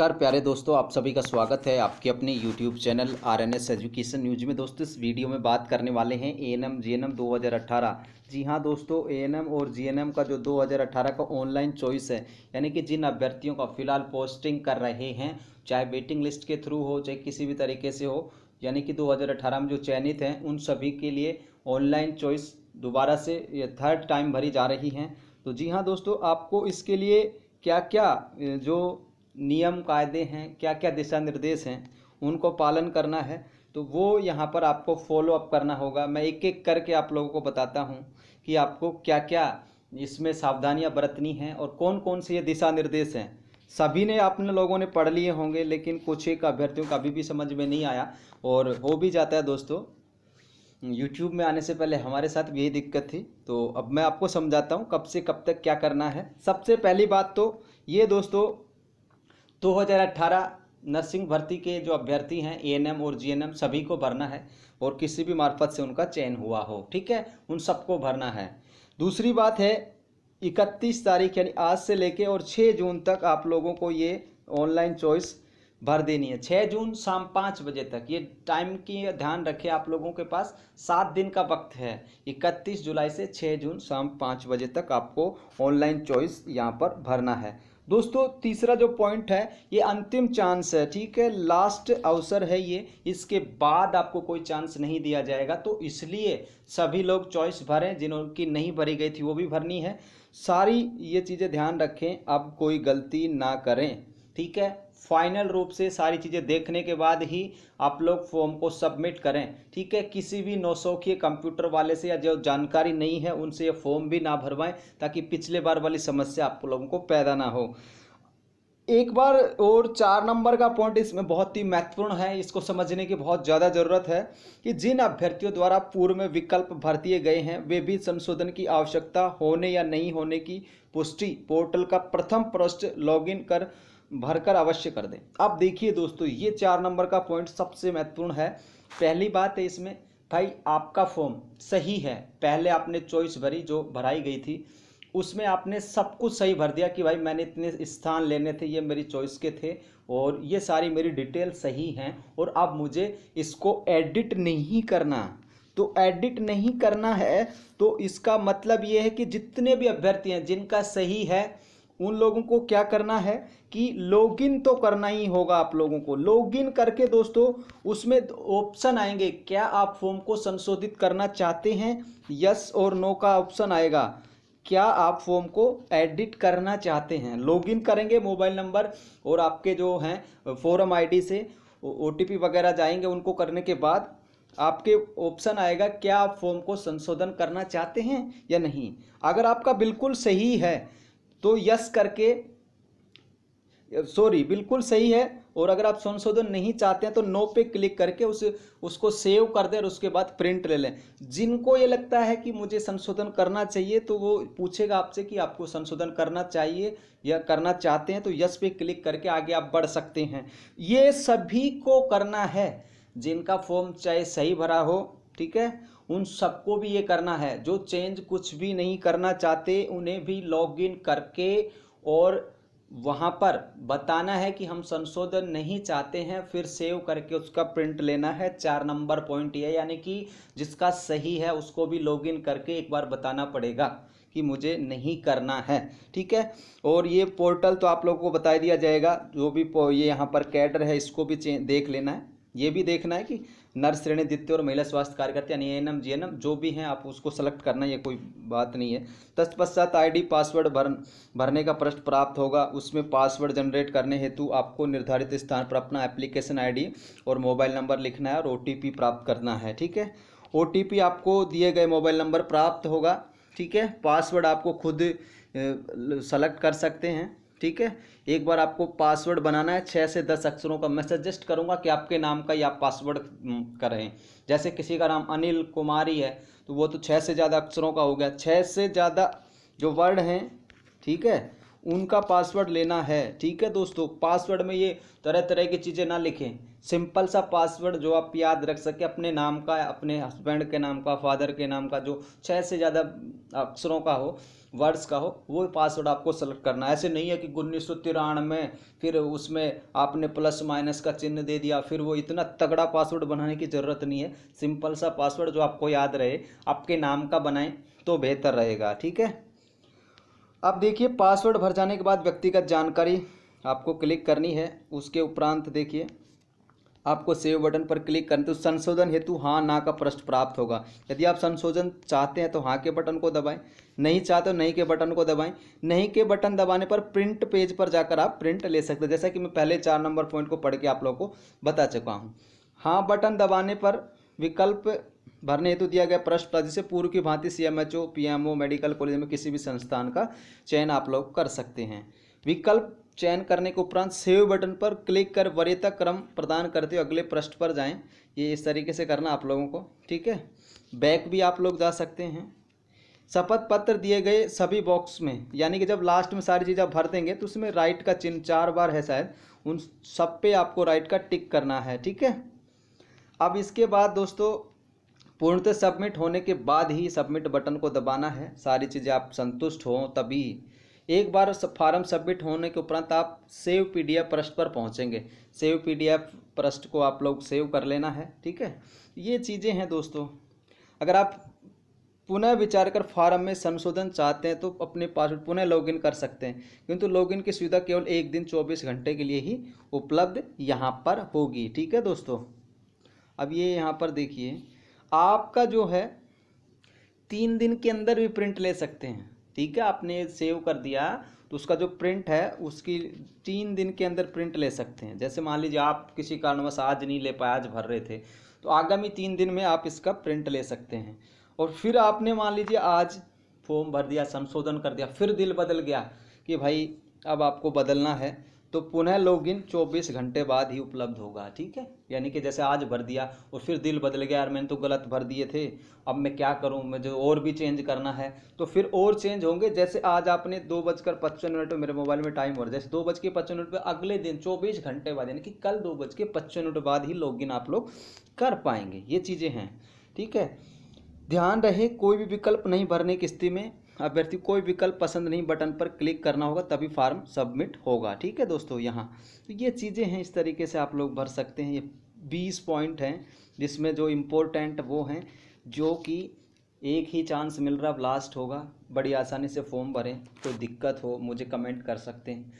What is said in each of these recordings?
नमस्कार प्यारे दोस्तों आप सभी का स्वागत है आपके अपने YouTube channel R N S education news में दोस्तों इस वीडियो में बात करने वाले हैं A N M G N M दो हज़ार अट्ठारह जी हाँ दोस्तों ए एन एम और जी एन एम का जो दो हज़ार अट्ठारह का ऑनलाइन चॉइस है यानी कि जिन अभ्यर्थियों का फिलहाल पोस्टिंग कर रहे हैं चाहे वेटिंग लिस्ट के थ्रू हो चाहे किसी भी तरीके से हो यानी कि दो हज़ार अट्ठारह में जो चयनित हैं उन सभी के लिए ऑनलाइन चॉइस दोबारा से थर्ड टाइम भरी जा रही हैं तो जी हाँ दोस्तों आपको इसके लिए क्या क्या जो नियम कायदे हैं क्या क्या दिशा निर्देश हैं उनको पालन करना है तो वो यहाँ पर आपको फॉलो अप करना होगा मैं एक एक करके आप लोगों को बताता हूँ कि आपको क्या क्या इसमें सावधानियाँ बरतनी हैं और कौन कौन से ये दिशा निर्देश हैं सभी ने अपने लोगों ने पढ़ लिए होंगे लेकिन कुछ एक अभ्यर्थियों का अभी भी समझ में नहीं आया और हो भी जाता है दोस्तों यूट्यूब में आने से पहले हमारे साथ भी यही दिक्कत थी तो अब मैं आपको समझाता हूँ कब से कब तक क्या करना है सबसे पहली बात तो ये दोस्तों 2018 नर्सिंग भर्ती के जो अभ्यर्थी हैं एएनएम और जीएनएम सभी को भरना है और किसी भी मार्फत से उनका चयन हुआ हो ठीक है उन सबको भरना है दूसरी बात है इकतीस तारीख यानी आज से लेके और छः जून तक आप लोगों को ये ऑनलाइन चॉइस भर देनी है छः जून शाम पाँच बजे तक ये टाइम की ध्यान रखें आप लोगों के पास सात दिन का वक्त है इकतीस जुलाई से छः जून शाम पाँच बजे तक आपको ऑनलाइन चॉइस यहाँ पर भरना है दोस्तों तीसरा जो पॉइंट है ये अंतिम चांस है ठीक है लास्ट अवसर है ये इसके बाद आपको कोई चांस नहीं दिया जाएगा तो इसलिए सभी लोग चॉइस भरें जिनकी नहीं भरी गई थी वो भी भरनी है सारी ये चीज़ें ध्यान रखें आप कोई गलती ना करें ठीक है फाइनल रूप से सारी चीज़ें देखने के बाद ही आप लोग फॉर्म को सबमिट करें ठीक है किसी भी नौ सौ के कंप्यूटर वाले से या जो जानकारी नहीं है उनसे ये फॉर्म भी ना भरवाएं ताकि पिछले बार वाली समस्या आप लोगों को पैदा ना हो एक बार और चार नंबर का पॉइंट इसमें बहुत ही महत्वपूर्ण है इसको समझने की बहुत ज़्यादा ज़रूरत है कि जिन अभ्यर्थियों द्वारा पूर्व में विकल्प भर दिए गए हैं वे भी संशोधन की आवश्यकता होने या नहीं होने की पुष्टि पोर्टल का प्रथम पृष्ठ लॉगिन कर भरकर अवश्य कर दें अब देखिए दोस्तों ये चार नंबर का पॉइंट सबसे महत्वपूर्ण है पहली बात है इसमें भाई आपका फॉर्म सही है पहले आपने चॉइस भरी जो भराई गई थी उसमें आपने सब कुछ सही भर दिया कि भाई मैंने इतने स्थान लेने थे ये मेरी चॉइस के थे और ये सारी मेरी डिटेल सही हैं और अब मुझे इसको एडिट नहीं करना तो एडिट नहीं करना है तो इसका मतलब ये है कि जितने भी अभ्यर्थी हैं जिनका सही है उन लोगों को क्या करना है कि लॉगिन तो करना ही होगा आप लोगों को लॉगिन करके दोस्तों उसमें ऑप्शन आएंगे क्या आप फॉर्म को संशोधित करना चाहते हैं यस और नो का ऑप्शन आएगा क्या आप फॉर्म को एडिट करना चाहते हैं लॉगिन करेंगे मोबाइल नंबर और आपके जो हैं फॉरम आईडी से ओ वगैरह जाएंगे उनको करने के बाद आपके ऑप्शन आएगा क्या आप फॉर्म को संशोधन करना चाहते हैं या नहीं अगर आपका बिल्कुल सही है तो यस करके सॉरी बिल्कुल सही है और अगर आप संशोधन नहीं चाहते हैं तो नो पे क्लिक करके उस उसको सेव कर दें और उसके बाद प्रिंट ले लें जिनको ये लगता है कि मुझे संशोधन करना चाहिए तो वो पूछेगा आपसे कि आपको संशोधन करना चाहिए या करना चाहते हैं तो यस पे क्लिक करके आगे आप बढ़ सकते हैं ये सभी को करना है जिनका फॉर्म चाहे सही भरा हो ठीक है उन सबको भी ये करना है जो चेंज कुछ भी नहीं करना चाहते उन्हें भी लॉग इन करके और वहाँ पर बताना है कि हम संशोधन नहीं चाहते हैं फिर सेव करके उसका प्रिंट लेना है चार नंबर पॉइंट ये यानी कि जिसका सही है उसको भी लॉगिन करके एक बार बताना पड़ेगा कि मुझे नहीं करना है ठीक है और ये पोर्टल तो आप लोगों को बता दिया जाएगा जो भी ये यहाँ पर कैडर है इसको भी देख लेना है ये भी देखना है कि नर श्रेणी द्वितीय और महिला स्वास्थ्य कार्यकर्ता यानी एम जी एम जो भी हैं आप उसको सेलेक्ट करना ये कोई बात नहीं है तत्पश्चात आईडी पासवर्ड भर भरने का प्रश्न प्राप्त होगा उसमें पासवर्ड जनरेट करने हेतु आपको निर्धारित स्थान पर अपना एप्लीकेशन आईडी और मोबाइल नंबर लिखना है और ओ प्राप्त करना है ठीक है ओ आपको दिए गए मोबाइल नंबर प्राप्त होगा ठीक है पासवर्ड आपको खुद सेलेक्ट कर सकते हैं ठीक है एक बार आपको पासवर्ड बनाना है छः से दस अक्षरों का मैं सजेस्ट करूँगा कि आपके नाम का ही आप पासवर्ड करें जैसे किसी का नाम अनिल कुमारी है तो वो तो छः से ज़्यादा अक्षरों का हो गया छः से ज़्यादा जो वर्ड हैं ठीक है उनका पासवर्ड लेना है ठीक है दोस्तों पासवर्ड में ये तरह तरह की चीज़ें ना लिखें सिंपल सा पासवर्ड जो आप याद रख सके अपने नाम का अपने हस्बैंड के नाम का फादर के नाम का जो छः से ज़्यादा अक्षरों का हो वर्ड्स का हो वो पासवर्ड आपको सेलेक्ट करना है ऐसे नहीं है कि उन्नीस सौ तिरानवे फिर उसमें आपने प्लस माइनस का चिन्ह दे दिया फिर वो इतना तगड़ा पासवर्ड बनाने की ज़रूरत नहीं है सिंपल सा पासवर्ड जो आपको याद रहे आपके नाम का बनाएं तो बेहतर रहेगा ठीक है अब देखिए पासवर्ड भर जाने के बाद व्यक्तिगत जानकारी आपको क्लिक करनी है उसके उपरांत देखिए आपको सेव बटन पर क्लिक करें तो संशोधन हेतु हाँ ना का प्रश्न प्राप्त होगा यदि आप संशोधन चाहते हैं तो हाँ के बटन को दबाएं नहीं चाहते नहीं के बटन को दबाएं नहीं के बटन दबाने पर प्रिंट पेज पर जाकर आप प्रिंट ले सकते हैं जैसा कि मैं पहले चार नंबर पॉइंट को पढ़ के आप लोगों को बता चुका हूँ हाँ बटन दबाने पर विकल्प भरने हेतु दिया गया प्रश्न पत्र जिसे पूर्व की भांति एम ओ मेडिकल कॉलेज में किसी भी संस्थान का चयन आप लोग कर सकते हैं विकल्प चयन करने के उपरांत सेव बटन पर क्लिक कर वरीयता क्रम प्रदान करते हुए अगले पृष्ठ पर जाएं ये इस तरीके से करना आप लोगों को ठीक है बैक भी आप लोग जा सकते हैं शपथ पत्र दिए गए सभी बॉक्स में यानी कि जब लास्ट में सारी चीज़ आप भर देंगे तो उसमें राइट का चिन्ह चार बार है शायद उन सब पे आपको राइट का टिक करना है ठीक है अब इसके बाद दोस्तों पूर्णतः सबमिट होने के बाद ही सबमिट बटन को दबाना है सारी चीज़ें आप संतुष्ट हों तभी एक बार फार्म सबमिट होने के उपरांत आप सेव पीडीएफ पृष्ठ पर पहुंचेंगे सेव पीडीएफ पृष्ठ को आप लोग सेव कर लेना है ठीक है ये चीज़ें हैं दोस्तों अगर आप पुनः विचार कर फार्म में संशोधन चाहते हैं तो अपने पासवर्ड पुनः लॉगिन कर सकते हैं किंतु लॉगिन की सुविधा केवल एक दिन चौबीस घंटे के लिए ही उपलब्ध यहाँ पर होगी ठीक है दोस्तों अब ये यहाँ पर देखिए आपका जो है तीन दिन के अंदर भी प्रिंट ले सकते हैं ठीक है आपने सेव कर दिया तो उसका जो प्रिंट है उसकी तीन दिन के अंदर प्रिंट ले सकते हैं जैसे मान लीजिए आप किसी कारणवश आज नहीं ले पाए आज भर रहे थे तो आगामी तीन दिन में आप इसका प्रिंट ले सकते हैं और फिर आपने मान लीजिए आज फॉर्म भर दिया संशोधन कर दिया फिर दिल बदल गया कि भाई अब आपको बदलना है तो पुनः लॉगिन 24 घंटे बाद ही उपलब्ध होगा ठीक है यानी कि जैसे आज भर दिया और फिर दिल बदल गया यार मैंने तो गलत भर दिए थे अब मैं क्या करूं मुझे और भी चेंज करना है तो फिर और चेंज होंगे जैसे आज आपने दो बजकर पचपन मिनट मेरे मोबाइल में टाइम हो रहा जैसे दो बज के पचपन मिनट पर अगले दिन चौबीस घंटे बाद यानी कि कल दो बज के पचपन मिनट बाद ही लॉगिन आप लोग कर पाएंगे ये चीज़ें हैं ठीक है ध्यान रहे कोई भी विकल्प नहीं भरने की स्थिति में अभ्यर्थी कोई विकल्प पसंद नहीं बटन पर क्लिक करना होगा तभी फार्म सबमिट होगा ठीक है दोस्तों यहाँ तो ये चीज़ें हैं इस तरीके से आप लोग भर सकते हैं ये बीस पॉइंट हैं जिसमें जो इम्पोर्टेंट वो हैं जो कि एक ही चांस मिल रहा लास्ट होगा बड़ी आसानी से फॉर्म भरें कोई तो दिक्कत हो मुझे कमेंट कर सकते हैं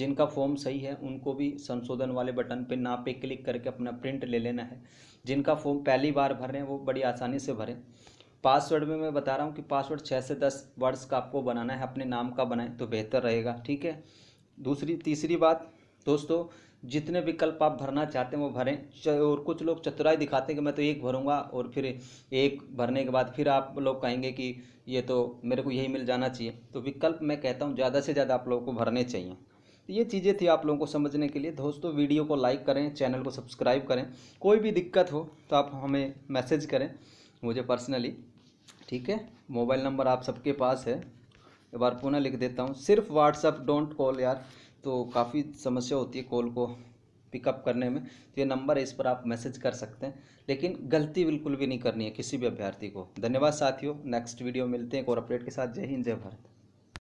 जिनका फॉर्म सही है उनको भी संशोधन वाले बटन पे ना पे क्लिक करके अपना प्रिंट ले लेना है जिनका फॉर्म पहली बार भर रहे हैं वो बड़ी आसानी से भरें पासवर्ड में मैं बता रहा हूँ कि पासवर्ड छः से दस वर्ड्स का आपको बनाना है अपने नाम का बनाएं तो बेहतर रहेगा ठीक है दूसरी तीसरी बात दोस्तों जितने विकल्प आप भरना चाहते हैं वो भरें और कुछ लोग चतुराई दिखाते हैं कि मैं तो एक भरूंगा और फिर एक भरने के बाद फिर आप लोग कहेंगे कि ये तो मेरे को यही मिल जाना चाहिए तो विकल्प मैं कहता हूँ ज़्यादा से ज़्यादा आप लोगों को भरने चाहिए तो ये चीज़ें थी आप लोगों को समझने के लिए दोस्तों वीडियो को लाइक करें चैनल को सब्सक्राइब करें कोई भी दिक्कत हो तो आप हमें मैसेज करें मुझे पर्सनली ठीक है मोबाइल नंबर आप सबके पास है एक बार पुनः लिख देता हूँ सिर्फ व्हाट्सअप डोंट कॉल यार तो काफ़ी समस्या होती है कॉल को पिकअप करने में तो ये नंबर है इस पर आप मैसेज कर सकते हैं लेकिन गलती बिल्कुल भी नहीं करनी है किसी भी अभ्यर्थी को धन्यवाद साथियों नेक्स्ट वीडियो मिलते हैं एक और अपडेट के साथ जय हिंद जय भारत